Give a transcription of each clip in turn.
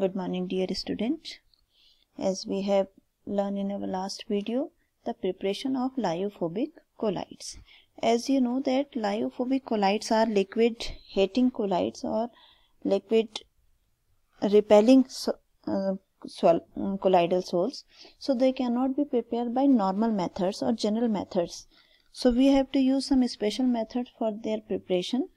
good morning dear student as we have learned in our last video the preparation of lyophobic colloids as you know that lyophobic colloids are liquid hating colloids or liquid repelling so, uh, um, colloidal sols, so they cannot be prepared by normal methods or general methods so we have to use some special method for their preparation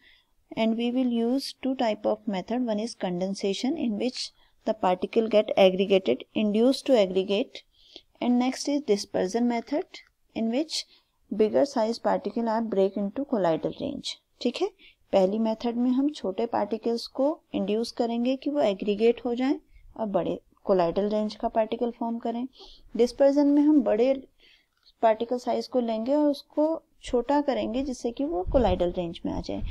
and we will use two type of method one is condensation in which the particle get aggregated induced to aggregate and next is dispersion method in which bigger size particle are break into colloidal range ठीक है पहली method में हम छोटे particles को induce करेंगे कि वो aggregate हो जाएं और बड़े कोलाइडल range का particle form करें dispersion में हम बड़े particle size को लेंगे और उसको छोटा करेंगे जिससे कि वो कोलाइडल range में आ जाए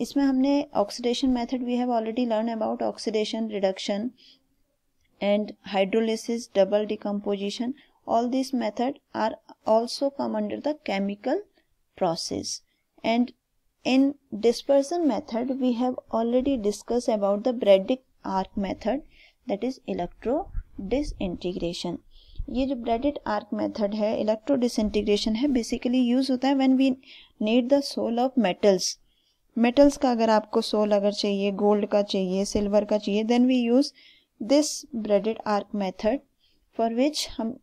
इसमें हमने oxidation method we have already learn about oxidation reduction and hydrolysis double decomposition all this method are also come under the chemical process and in dispersion method we have already discuss about the Bredig arc method that is electro disintegration ये जो Bredig arc method है electro disintegration है basically use होता है when we need the sol of metals metals का अगर आपको soul अगर चाहिए गोल्ड का चाहिए सिल्वर का चाहिए then we use this Bredig arc method for which हम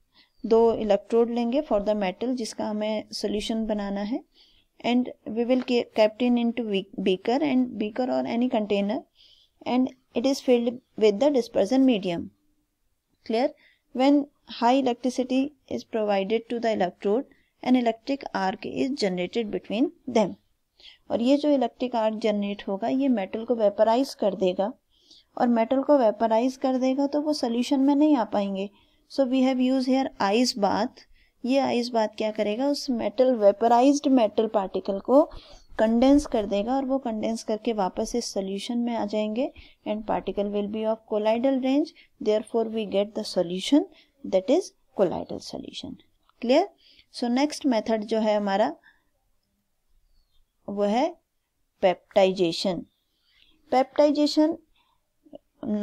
दो इलेक्ट्रोड लेंगे फॉर द मेटल जिसका हमें सोल्यूशन बनाना है and we will kept in in two beaker and beaker और any container and it is filled with the dispersion medium clear when high electricity is provided to the electrode an electric arc is generated between them और ये जो electric arc generate होगा ये metal को vaporise कर देगा और metal को वेपराइज कर देगा तो वो सोल्यूशन में नहीं आ पाएंगे so we have use here ice bath ये आइस बात क्या करेगा उस मेटल वेपराइज मेटल पार्टिकल को कंडेंस कर देगा और वो कंडेंस करके वापस इस सोल्यूशन में आ जाएंगे and particle will be of colloidal range therefore we get the solution that is colloidal solution clear so next method जो है हमारा वो है पेप्टाइजेशन पेप्टाइजेशन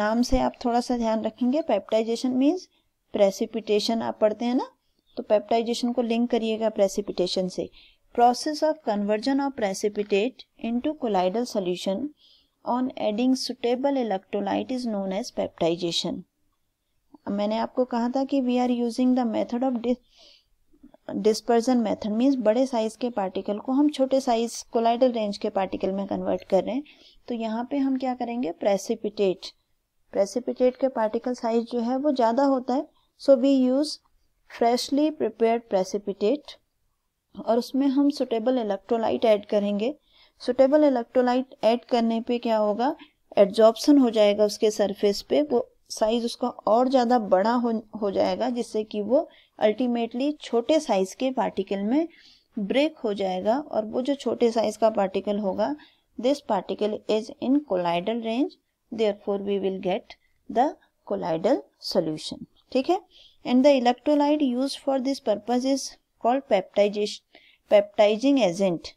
नाम से आप थोड़ा सा ध्यान रखेंगे पेप्टाइजेशन मीन्स प्रेसिपिटेशन आप पढ़ते हैं ना तो पेप्टाइजेशन को लिंक करिएगा प्रेसिपिटेशन से process of conversion of precipitate into colloidal solution on adding suitable electrolyte is known as peptization मैंने आपको कहा था कि we are using the method of dispersion method means बड़े साइज़ के पार्टिकल को हम छोटे साइज़ कोलाइडल रेंज के पार्टिकल में कन्वर्ट कर रहे हैं तो यहाँ पे हम क्या करेंगे प्रेसिपिटेट प्रेसिपिटेट के पार्टिकल साइज जो है वो ज़्यादा होता है so we use freshly prepared precipitate और उसमें हम सुटेबल इलेक्ट्रोलाइट ऐड करेंगे सुटेबल इलेक्ट्रोलाइट ऐड करने पे क्या होगा एडजॉर्बसन हो जाएगा उसके सरफेस पे वो साइज उसका और ज़्यादा बड़ा हो हो जाएगा जिससे कि वो अल्टीमेटली छोटे साइज के पार्टिकल में ब्रेक हो जाएगा और वो जो छोटे साइज का पार्टिकल होगा this particle is in colloidal range for we will get the colloidal solution ठीक है and the electrolyte use for this purpose is called peptization peptizing agent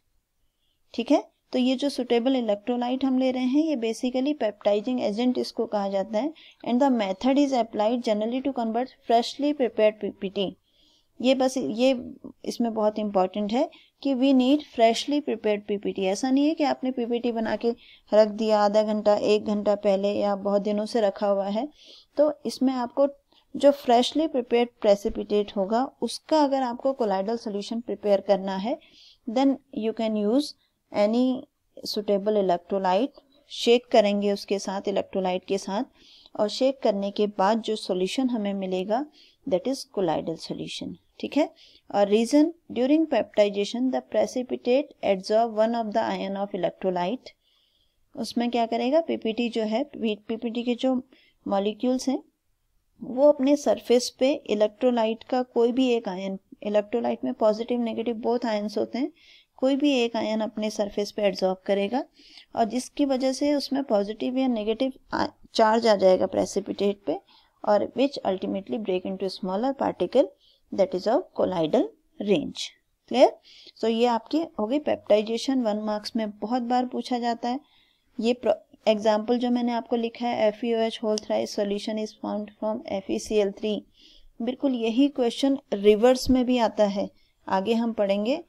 ठीक है तो ये जो सुटेबल इलेक्ट्रोलाइट हम ले रहे हैं ये बेसिकली पेप्टाइजिंग एजेंट इसको कहा जाता है and the method is applied generally to convert freshly prepare PPT ये बस ये इसमें बहुत इंपॉर्टेंट है कि we need freshly prepared PPT ऐसा नहीं है कि आपने पीपीटी बना के रख दिया आधा घंटा एक घंटा पहले या बहुत दिनों से रखा हुआ है तो इसमें आपको जो फ्रेशली प्रिपेयर्ड प्रेसिपिटेट होगा उसका अगर आपको कोलाइडल सोल्यूशन प्रिपेयर करना है then you can use any suitable electrolyte shake करेंगे उसके साथ इलेक्ट्रोलाइट के साथ और शेक करने के बाद जो सॉल्यूशन हमें मिलेगा दैट इज कोलाइडल सॉल्यूशन ठीक है और reason during peptization the precipitate adsorb one of the ion of electrolyte उसमें क्या करेगा पीपीटी जो है पीपीटी के जो मॉलिक्यूल्स हैं वो अपने सरफेस पे इलेक्ट्रोलाइट का कोई भी एक आयन इलेक्ट्रोलाइट में पॉजिटिव नेगेटिव बोथ आयन्स होते हैं कोई भी एक आयन अपने सरफेस पे एड्जॉर्ब करेगा और जिसकी वजह से उसमें पॉजिटिव या नेगेटिव चार्ज आ जाएगा प्रेसिपिटेट पे और which ultimately break in to smaller particle that is of colloidal range clear so ये आपकी होगी पेप्टाइजेशन वन मार्क्स में बहुत बार पूछा जाता है ये एग्जाम्पल जो मैंने आपको लिखा है F U H whole thrice solution is found from F E C L three बिल्कुल यही क्वेश्चन रिवर्स में भी आता है आगे हम पढ़ेंगे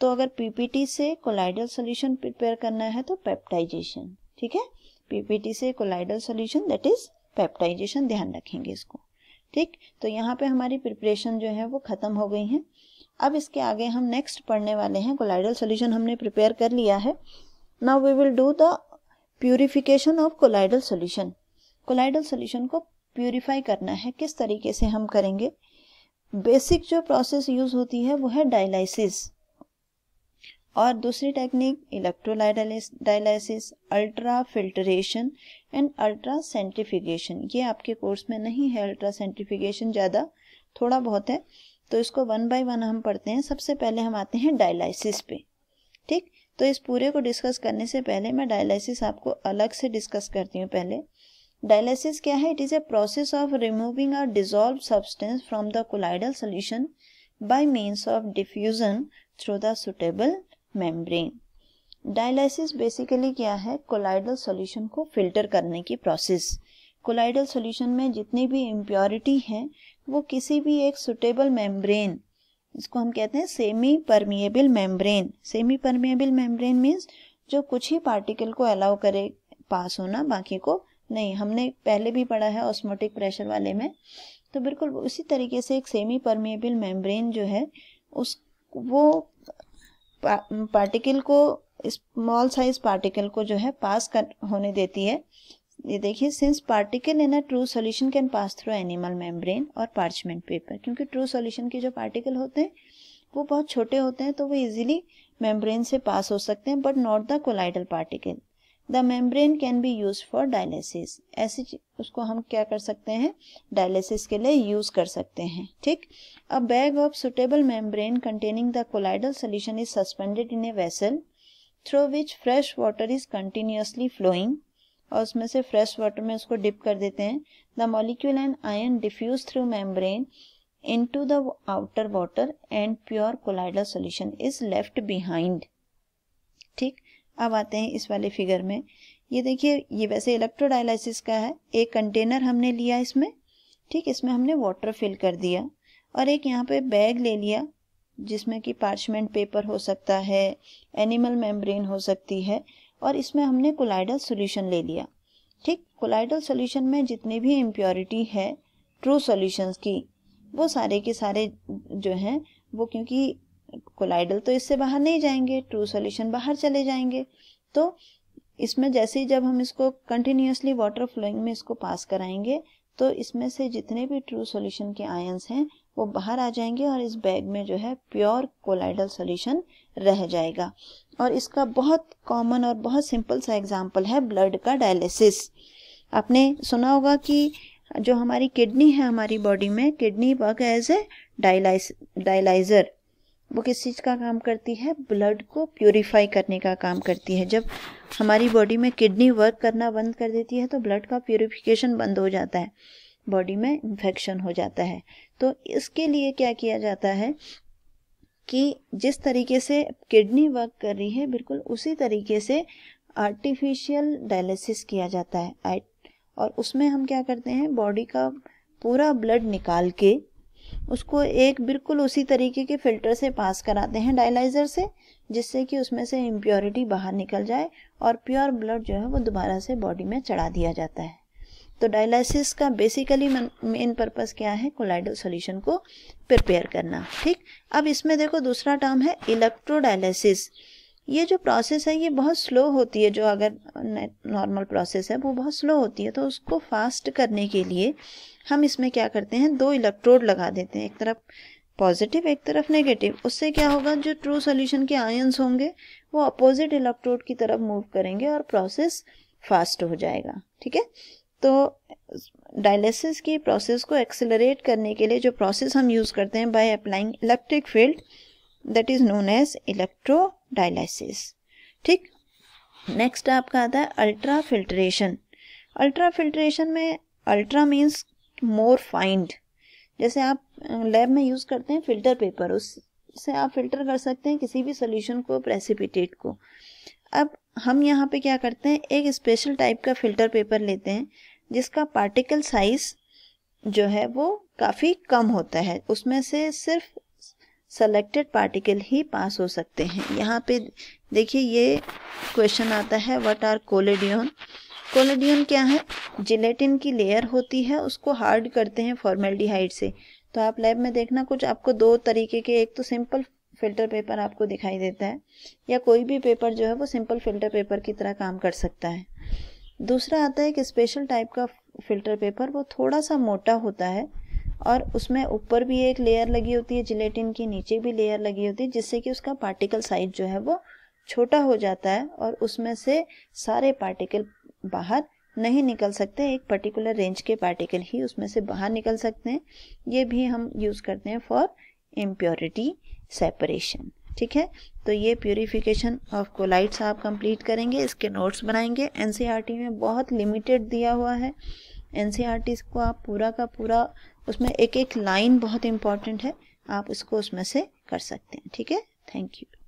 तो अगर पीपीटी से कोलाइडल सॉल्यूशन प्रिपेयर करना है तो पेप्टाइजेशन ठीक है पीपीटी से colloidal solution that is peptization ध्यान रखेंगे इसको ठीक तो यहाँ पे हमारी प्रिपरेशन जो है वो ख़त्म हो गई है अब इसके आगे हम नेक्स्ट पढ़ने वाले हैं कोलाइडल सोल्यूशन हमने प्रिपेयर कर लिया है now we will do the purification of colloidal solution colloidal solution को प्यूरिफाई करना है किस तरीके से हम करेंगे बेसिक जो प्रोसेस यूज़ होती है वो है डायलाइसिस और दूसरी technique electrolyte dialysis ultra filtration and ultra centrifugation ये आपके कोर्स में नहीं है अल्ट्रा सेंट्रीफिकेशन ज़्यादा थोड़ा बहुत है तो इसको वन बाय वन हम पढ़ते हैं सबसे पहले हम आते हैं डायलिसिस पे ठीक तो इस पूरे को डिस्कस करने से पहले मैं डायलिसिस आपको अलग से डिस्कस करती हूँ पहले डायलिसिस क्या है it is a process of removing a dissolve substance from the colloidal solution by means of diffusion through the suitable membrane dialysis basically क्या है कोलाइडल सॉल्यूशन को फिल्टर करने की प्रोसेस कोलाइडल सॉल्यूशन में जितनी भी इम्प्योरिटी है वो किसी भी एक सुटेबल मेम्ब्रेन इसको हम कहते हैं semi permeable membrane semi permeable membrane means जो कुछ ही पार्टिकल को अलाउ करे पास होना बाकी को नहीं हमने पहले भी पढ़ा है ऑस्मोटिक प्रेशर वाले में तो बिल्कुल उसी तरीके से एक सेमी परमिएबल मेम्ब्रेन जो है उस वो पार्टिकल को स्मॉल साइज पार्टिकल को जो है पास कर होने देती है ये देखिए since particle in a true solution can pass through animal membrane और पार्चमेंट पेपर क्योंकि ट्रू सॉल्यूशन के जो पार्टिकल होते हैं वो बहुत छोटे होते हैं तो वो इजीली मेम्ब्रेन से पास हो सकते हैं but not the colloidal particle the membrane can be use for dialysis ऐसी उसको हम क्या कर सकते हैं डायलिसिस के लिए यूज कर सकते हैं ठीक a bag of suitable membrane containing the colloidal solution is suspended in a vessel through which fresh water is continuously flowing और उसमें से फ्रेश वाटर में उसको डिप कर देते हैं the molecule and ion diffuse through membrane to the outer water and pure colloidal solution is left behind ठीक अब आते हैं इस वाले फिगर में ये देखिए ये वैसे इलेक्ट्रोडायलिसिस का है एक कंटेनर हमने लिया इसमें ठीक इसमें हमने वाटर फिल कर दिया और एक यहाँ पे बैग ले लिया जिसमें कि पार्चमेंट पेपर हो सकता है एनिमल मेम्ब्रेन हो सकती है और इसमें हमने कोलाइडल सोल्यूशन ले लिया ठीक कोलाइडल सोल्यूशन में जितनी भी इम्प्योरिटी है ट्रू सोल्यूशन की वो सारे के सारे जो हैं वो क्योंकि कोलाइडल तो इससे बाहर नहीं जाएंगे ट्रू सॉल्यूशन बाहर चले जाएंगे तो इसमें जैसे ही जब हम इसको कंटिन्यूसली वाटर फ्लोइंग में इसको पास कराएंगे तो इसमें से जितने भी ट्रू सॉल्यूशन के आयंस हैं वो बाहर आ जाएंगे और इस बैग में जो है प्योर कोलाइडल सॉल्यूशन रह जाएगा और इसका बहुत कॉमन और बहुत सिंपल सा एग्जाम्पल है ब्लड का डायलिसिस आपने सुना होगा कि जो हमारी किडनी है हमारी बॉडी में kidney work as a dialyse dialyser वो किस चीज़ का काम करती है ब्लड को प्योरीफाई करने का काम करती है जब हमारी बॉडी में किडनी वर्क करना बंद कर देती है तो ब्लड का प्योरीफिकेशन बंद हो जाता है बॉडी में इन्फेक्शन हो जाता है तो इसके लिए क्या किया जाता है कि जिस तरीके से किडनी वर्क कर रही है बिल्कुल उसी तरीके से आर्टिफिशियल डायलिसिस किया जाता है और उसमें हम क्या करते हैं बॉडी का पूरा ब्लड निकाल के उसको एक बिल्कुल उसी तरीके के फिल्टर से पास कराते हैं डायलाइज़र से जिससे कि उसमें से इम्प्योरिटी बाहर निकल जाए और प्योर ब्लड जो है वो दोबारा से बॉडी में चढ़ा दिया जाता है तो डायलिसिस का बेसिकली मेन पर्पस क्या है कोलाइडल सॉल्यूशन को प्रिपेयर करना ठीक अब इसमें देखो दूसरा टर्म है इलेक्ट्रोडायलिसिस ये जो प्रोसेस है ये बहुत स्लो होती है जो अगर नॉर्मल प्रोसेस है वो बहुत स्लो होती है तो उसको फास्ट करने के लिए हम इसमें क्या करते हैं दो इलेक्ट्रोड लगा देते हैं एक तरफ पॉजिटिव एक तरफ नेगेटिव उससे क्या होगा जो ट्रू सोल्यूशन के आयन्स होंगे वो अपोजिट इलेक्ट्रोड की तरफ मूव करेंगे और प्रोसेस फास्ट हो जाएगा ठीक है तो डायलिसिस की प्रोसेस को एक्सेलरेट करने के लिए जो प्रोसेस हम यूज़ करते हैं by applying electric field that is known as electro dialysis ठीक नेक्स्ट आपका आता है अल्ट्रा फिल्ट्रेशन अल्ट्रा फिल्ट्रेशन में अल्ट्रा मीन्स मोर फाइंड जैसे आप लैब में यूज़ करते हैं फिल्टर पेपर उससे आप फिल्टर कर सकते हैं किसी भी सोल्यूशन को प्रेसिपिटेट को अब हम यहाँ पे क्या करते हैं एक स्पेशल टाइप का फिल्टर पेपर लेते हैं जिसका पार्टिकल साइज जो है वो काफ़ी कम होता है उसमें से सिर्फ सेलेक्टेड पार्टिकल ही पास हो सकते हैं यहाँ पे देखिए ये क्वेश्चन आता है व्हाट आर कोलेडियन कोलेडियन क्या है जिलेटिन की लेयर होती है उसको हार्ड करते हैं फॉर्मेल्डिहाइड से तो आप लैब में देखना कुछ आपको दो तरीके के एक तो सिंपल फिल्टर पेपर आपको दिखाई देता है या कोई भी पेपर जो है वो सिंपल फिल्टर पेपर की तरह काम कर सकता है दूसरा आता है एक स्पेशल टाइप का फिल्टर पेपर वो थोड़ा सा मोटा होता है और उसमें ऊपर भी एक लेयर लगी होती है जिलेटिन की नीचे भी लेयर लगी होती है जिससे कि उसका पार्टिकल साइज जो है वो छोटा हो जाता है और उसमें से सारे पार्टिकल बाहर नहीं निकल सकते एक पर्टिकुलर रेंज के पार्टिकल ही उसमें से बाहर निकल सकते हैं ये भी हम यूज़ करते हैं फॉर इम्प्योरिटी सेपरेशन ठीक है तो ये प्योरीफिकेशन ऑफ कोलाइट्स आप कंप्लीट करेंगे इसके नोट्स बनाएंगे एनसीईआरटी e में बहुत लिमिटेड दिया हुआ है एन e को आप पूरा का पूरा उसमें एक एक लाइन बहुत इंपॉर्टेंट है आप उसको उसमें से कर सकते हैं ठीक है थैंक यू